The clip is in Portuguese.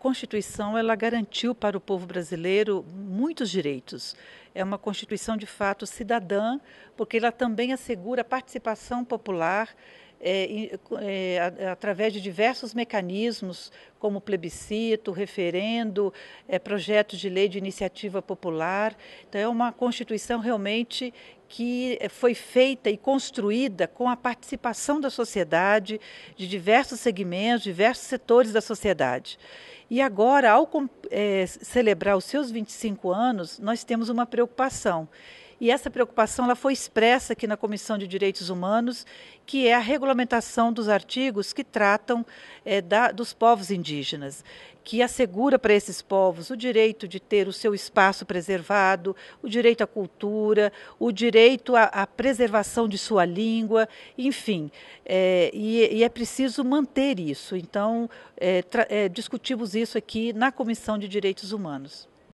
Constituição ela garantiu para o povo brasileiro muitos direitos. É uma Constituição de fato cidadã, porque ela também assegura a participação popular é, é, através de diversos mecanismos, como plebiscito, referendo, é, projetos de lei de iniciativa popular. Então, é uma Constituição realmente que é, foi feita e construída com a participação da sociedade, de diversos segmentos, diversos setores da sociedade. E agora, ao é, celebrar os seus 25 anos, nós temos uma preocupação e essa preocupação ela foi expressa aqui na Comissão de Direitos Humanos, que é a regulamentação dos artigos que tratam é, da, dos povos indígenas, que assegura para esses povos o direito de ter o seu espaço preservado, o direito à cultura, o direito à, à preservação de sua língua, enfim. É, e, e, é preciso manter isso. Então, é, discutimos isso aqui na Comissão de Direitos Humanos.